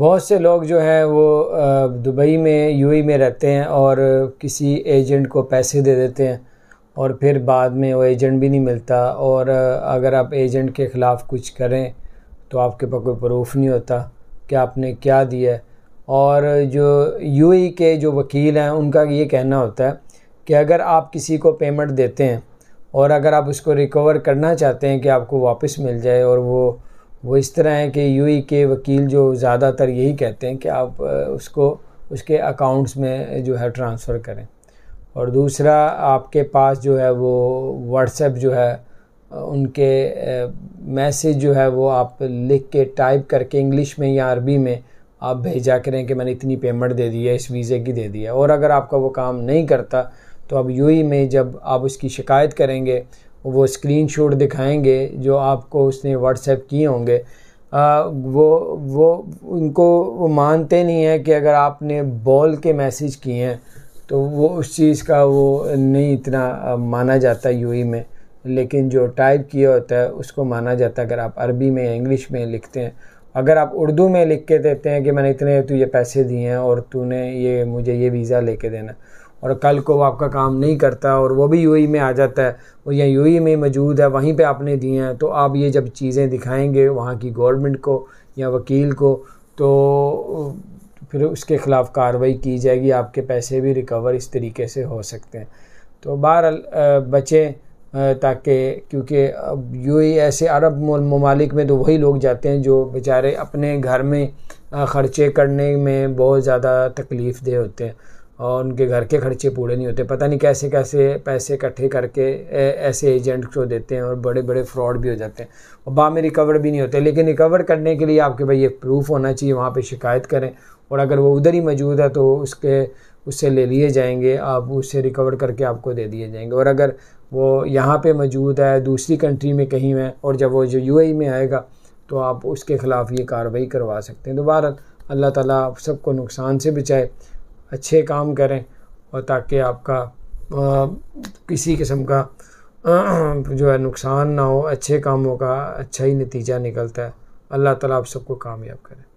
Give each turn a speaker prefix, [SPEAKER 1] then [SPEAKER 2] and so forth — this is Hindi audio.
[SPEAKER 1] बहुत से लोग जो हैं वो दुबई में यूएई में रहते हैं और किसी एजेंट को पैसे दे देते हैं और फिर बाद में वो एजेंट भी नहीं मिलता और अगर आप एजेंट के ख़िलाफ़ कुछ करें तो आपके पास कोई प्रूफ नहीं होता कि आपने क्या दिया है और जो यूएई के जो वकील हैं उनका ये कहना होता है कि अगर आप किसी को पेमेंट देते हैं और अगर आप उसको रिकवर करना चाहते हैं कि आपको वापस मिल जाए और वो वो इस तरह है कि यू के e वकील जो ज़्यादातर यही कहते हैं कि आप उसको उसके अकाउंट्स में जो है ट्रांसफ़र करें और दूसरा आपके पास जो है वो व्हाट्सएप जो है उनके मैसेज जो है वो आप लिख के टाइप करके इंग्लिश में या अरबी में आप भेजा करें कि मैंने इतनी पेमेंट दे दी है इस वीज़े की दे दी है और अगर आपका वो काम नहीं करता तो अब यू e में जब आप उसकी शिकायत करेंगे वो स्क्रीन शॉट दिखाएंगे जो आपको उसने व्हाट्सएप किए होंगे आ, वो वो उनको वो मानते नहीं हैं कि अगर आपने बॉल के मैसेज किए हैं तो वो उस चीज़ का वो नहीं इतना माना जाता यूई e में लेकिन जो टाइप किया होता है उसको माना जाता है अगर आप अरबी में या इंग्लिश में लिखते हैं अगर आप उर्दू में लिख के देते हैं कि मैंने इतने तुझे पैसे दिए हैं और तूने ये मुझे ये वीज़ा लेके देना और कल को वो आपका काम नहीं करता और वो भी यू में आ जाता है वो यहाँ यू में मौजूद है वहीं पे आपने दिए हैं तो आप ये जब चीज़ें दिखाएंगे वहाँ की गवर्नमेंट को या वकील को तो फिर उसके ख़िलाफ़ कार्रवाई की जाएगी आपके पैसे भी रिकवर इस तरीके से हो सकते हैं तो बहर बचें ताकि क्योंकि अब यू ऐसे अरब ममालिक में तो वही लोग जाते हैं जो बेचारे अपने घर में ख़र्चे करने में बहुत ज़्यादा तकलीफ़ दे होते हैं और उनके घर के खर्चे पूरे नहीं होते पता नहीं कैसे कैसे पैसे इकट्ठे करके ऐसे एजेंट को देते हैं और बड़े बड़े फ्रॉड भी हो जाते हैं और बाद में रिकवर भी नहीं होते लेकिन रिकवर करने के लिए आपके भाई ये प्रूफ होना चाहिए वहाँ पर शिकायत करें और अगर वो उधर ही मौजूद है तो उसके उससे ले लिए जाएंगे आप उससे रिकवर करके आपको दे दिए जाएंगे और अगर वो यहाँ पर मौजूद है दूसरी कंट्री में कहीं में और जब वो जो यू e में आएगा तो आप उसके ख़िलाफ़ ये कार्रवाई करवा सकते हैं दोबारा अल्लाह ताला सबको नुकसान से बचाए अच्छे काम करें और ताकि आपका आ, किसी किस्म का आ, जो है नुकसान ना हो अच्छे कामों का अच्छा ही नतीजा निकलता है अल्लाह ताला आप सबको कामयाब करें